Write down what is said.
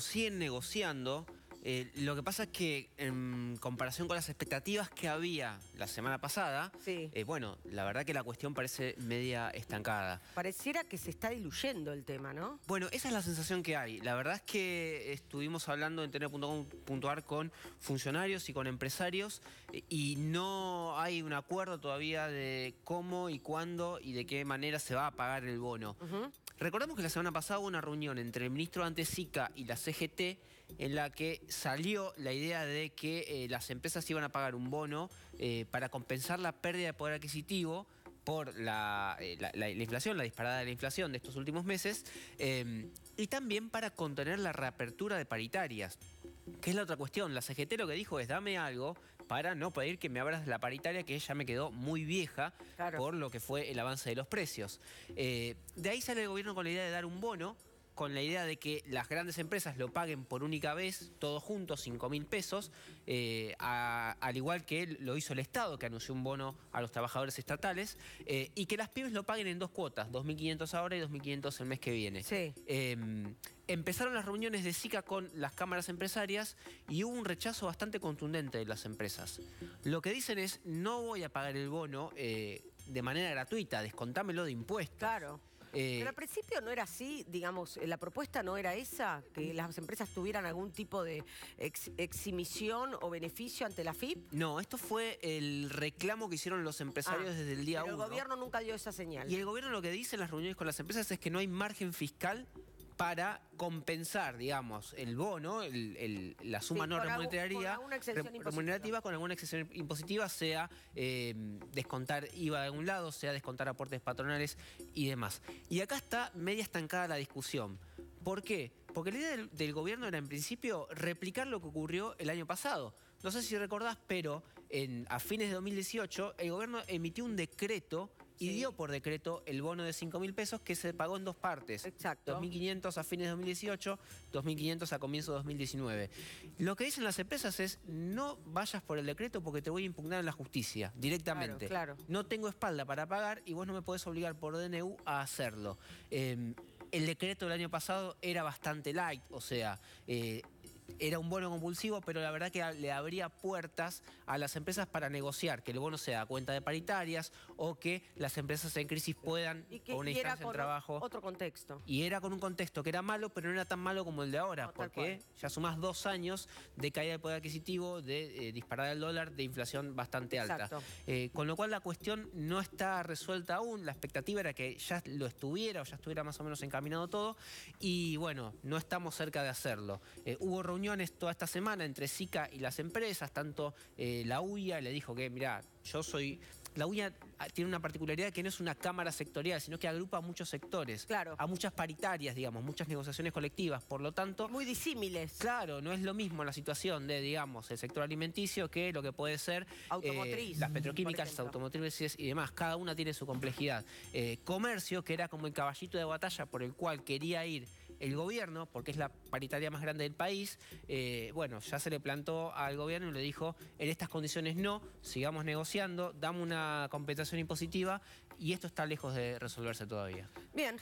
siguen negociando. Eh, lo que pasa es que en comparación con las expectativas que había la semana pasada, eh, bueno, la verdad que la cuestión parece media estancada. Pareciera que se está diluyendo el tema, ¿no? Bueno, esa es la sensación que hay. La verdad es que estuvimos hablando en tener.com.ar con funcionarios y con empresarios eh, y no hay un acuerdo todavía de cómo y cuándo y de qué manera se va a pagar el bono. Recordemos que la semana pasada hubo una reunión entre el ministro Antesica y la CGT en la que salió la idea de que eh, las empresas iban a pagar un bono eh, para compensar la pérdida de poder adquisitivo por eh, la, inflación, la disparada de la inflación de estos últimos meses, y también para contener la reapertura de paritarias. ¿Qué es la otra cuestión. La CGT lo que dijo es dame algo para no pedir que me abras la paritaria que ya me quedó muy vieja por lo que fue el avance de los precios. Eh, de ahí sale el gobierno con la idea de dar un bono con la idea de que las grandes empresas lo paguen por única vez, todos juntos, 5 mil pesos, eh, al igual que lo hizo el Estado, que anunció un bono a los trabajadores estatales, eh, y que las pymes lo paguen en dos cuotas, 2.500 ahora y 2.500 el mes que viene. Sí. Em, empezaron las reuniones de SICA con las cámaras empresarias y hubo un rechazo bastante contundente de las empresas. Lo que dicen es, no voy a pagar el bono eh, de manera gratuita, descontámelo de impuestos. Claro. Eh, pero al principio no era así, digamos, eh, la propuesta no era esa, que las empresas tuvieran algún tipo de exhibición o beneficio ante la FIP. No, esto fue el reclamo que hicieron los empresarios ah, desde el día 1. el gobierno nunca dio esa señal. Y el gobierno lo que dice en las reuniones con las empresas es que no hay margen fiscal para compensar, digamos, el bono, la suma no remunerativa con alguna excepción impositiva, sea em, descontar IVA de algún lado, sea descontar aportes patronales y demás. Y acá está media estancada la discusión. ¿Por qué? Porque la idea del gobierno era en principio replicar lo que ocurrió el año pasado. No sé si recordás, pero a fines de 2018 el gobierno emitió un decreto y dio por decreto el bono de 5 mil pesos que se pagó en dos partes. Exacto. 2.500 a fines de 2018, 2.500 a comienzo de 2019. Lo que dicen las empresas es, no vayas por el decreto porque te voy a impugnar en la justicia directamente. Claro, No tengo espalda para pagar y vos no me podés obligar por DNU a hacerlo. Eh, el decreto del año pasado era bastante light, o sea... Eh, era un bono compulsivo, pero la verdad que le abría puertas a las empresas para negociar que el bono sea a cuenta de paritarias o que las empresas en crisis puedan y que, trabajo. Otro contexto. Y era con un contexto que era malo, pero no era tan malo como el de ahora, porque ya sumás dos años de caída del poder adquisitivo, de eh, disparada del dólar, de inflación bastante alta. Eh, con lo cual la cuestión no está resuelta aún, la expectativa era que ya lo estuviera o ya estuviera más o menos encaminado todo, y bueno, no estamos cerca de hacerlo. Eh, hubo toda esta semana entre SICA y las empresas, tanto eh, la UIA le dijo que, mira, yo soy... La UIA tiene una particularidad que no es una cámara sectorial, sino que agrupa a muchos sectores, claro. a muchas paritarias, digamos, muchas negociaciones colectivas. Por lo tanto. Muy disímiles. Claro, no es lo mismo la situación de, digamos, el sector alimenticio que lo que puede ser. Eh, Automotriz. las petroquímicas, las automotrices y demás. Cada una tiene su complejidad. Eh, comercio, que era como el caballito de batalla por el cual quería ir el gobierno, porque es la paritaria más grande del país, eh, bueno, ya se le plantó al gobierno y le dijo, en estas condiciones no, sigamos negociando, damos una compensación impositiva y esto está lejos de resolverse todavía. Bien.